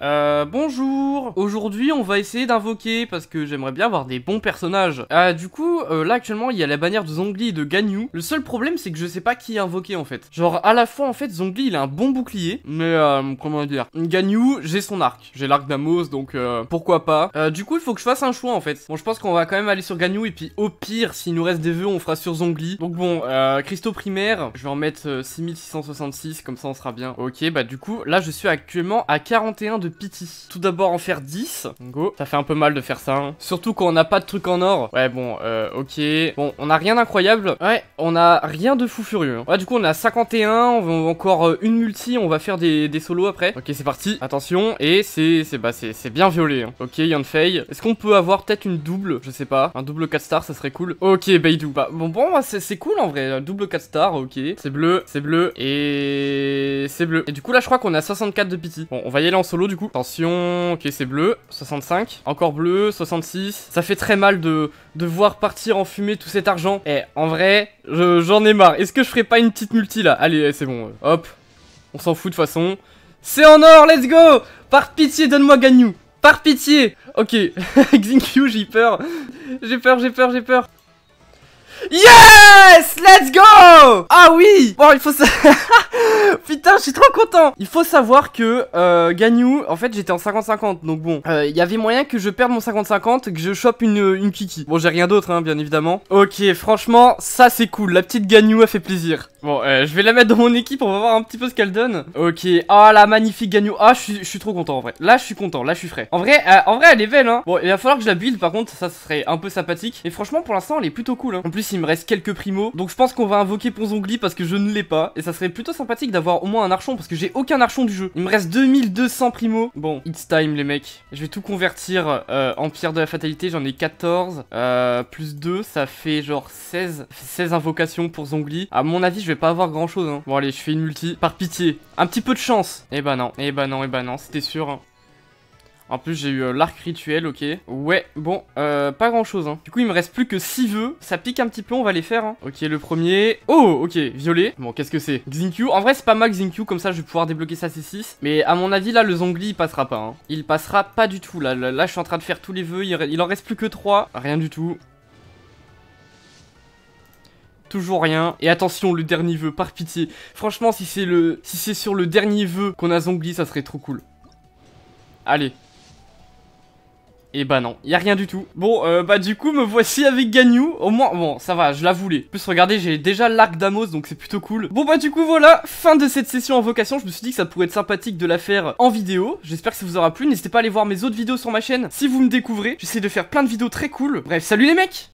Euh, bonjour Aujourd'hui on va essayer d'invoquer parce que j'aimerais bien avoir des bons personnages. Ah euh, du coup, euh, là actuellement il y a la bannière de Zongli et de Ganyu. Le seul problème c'est que je sais pas qui invoquer en fait. Genre à la fois en fait Zongli il a un bon bouclier, mais euh, comment dire Ganyu j'ai son arc. J'ai l'arc d'Amos donc euh, pourquoi pas. du coup il faut que je fasse un choix en fait. Bon je pense qu'on va quand même aller sur Ganyu et puis au pire s'il nous reste des vœux on fera sur Zongli. Donc bon, cristaux primaire je vais en mettre 6666 comme ça on sera bien. Ok bah du coup là je suis actuellement à 41 de pity. Tout d'abord en faire 10. Go. Ça fait un peu mal de faire ça. Hein. Surtout quand on n'a pas de truc en or. Ouais, bon, euh, ok. Bon, on a rien d'incroyable. Ouais, on a rien de fou furieux. Hein. Ouais, du coup, on a 51. On va encore euh, une multi. On va faire des, des solos après. Ok, c'est parti. Attention. Et c'est bah, c'est bien violé. Hein. Ok, Yanfei. Est-ce qu'on peut avoir peut-être une double Je sais pas. Un double 4 stars, ça serait cool. Ok, Beidou. Bah, bon, bon, bah, c'est cool en vrai. Un double 4 stars, ok. C'est bleu, c'est bleu. Et c'est bleu. Et du coup, là, je crois qu'on a 64 de pity. Bon, on va y aller en solo du Attention, ok c'est bleu, 65, encore bleu, 66. Ça fait très mal de, de voir partir en fumée tout cet argent. Eh, en vrai, j'en ai marre. Est-ce que je ferai pas une petite multi là Allez, eh, c'est bon, euh, hop, on s'en fout de façon. C'est en or, let's go Par pitié, donne-moi Gagnou par pitié Ok, Xingqiu, j'ai peur. J'ai peur, j'ai peur, j'ai peur. Yes Let's go Ah oui Bon, il faut ça... Putain, je suis trop content Il faut savoir que euh, Ganyu, en fait, j'étais en 50-50, donc bon, euh, il y avait moyen que je perde mon 50-50, que je chope une, euh, une Kiki. Bon, j'ai rien d'autre, hein, bien évidemment. Ok, franchement, ça, c'est cool. La petite Ganyu a fait plaisir. Bon, euh, je vais la mettre dans mon équipe, on va voir un petit peu ce qu'elle donne. Ok, ah, la magnifique Ganyu. Ah, je suis, trop content, en vrai. Là, je suis content, là, je suis frais. En vrai, en vrai, elle est belle, hein. Bon, il va falloir que je la build, par contre, ça, serait un peu sympathique. Et franchement, pour l'instant, elle est plutôt cool, hein. En plus, il me reste quelques primos. Donc je pense qu'on va invoquer Ponzongli parce que je ne l'ai pas. Et ça serait plutôt sympathique d'avoir au moins un archon parce que j'ai aucun archon du jeu. Il me reste 2200 primos. Bon, it's time les mecs. Je vais tout convertir euh, en pierre de la fatalité. J'en ai 14. Euh, plus 2, ça fait genre 16. 16 invocations pour Zongli. À mon avis, je vais pas avoir grand chose. Hein. Bon allez, je fais une multi. Par pitié. Un petit peu de chance. Eh bah non, eh bah non, eh bah non, c'était sûr. Hein. En plus, j'ai eu euh, l'arc rituel, ok. Ouais, bon, euh, pas grand-chose. Hein. Du coup, il me reste plus que 6 vœux. Ça pique un petit peu, on va les faire. Hein. Ok, le premier... Oh, ok, violet. Bon, qu'est-ce que c'est Xinqiu. En vrai, c'est pas mal Xinqiu comme ça, je vais pouvoir débloquer ça, C6. Mais à mon avis, là, le Zongli, il passera pas. Hein. Il passera pas du tout, là. Là, je suis en train de faire tous les vœux. Il, il en reste plus que 3. Rien du tout. Toujours rien. Et attention, le dernier vœu, par pitié. Franchement, si c'est le, si c'est sur le dernier vœu qu'on a Zongli, ça serait trop cool. Allez, et eh bah non, y a rien du tout. Bon, euh, bah du coup, me voici avec Ganyu. Au moins, bon, ça va, je la voulais. En plus, regardez, j'ai déjà l'arc d'Amos, donc c'est plutôt cool. Bon, bah du coup, voilà, fin de cette session en vocation. Je me suis dit que ça pourrait être sympathique de la faire en vidéo. J'espère que ça vous aura plu. N'hésitez pas à aller voir mes autres vidéos sur ma chaîne si vous me découvrez. J'essaie de faire plein de vidéos très cool. Bref, salut les mecs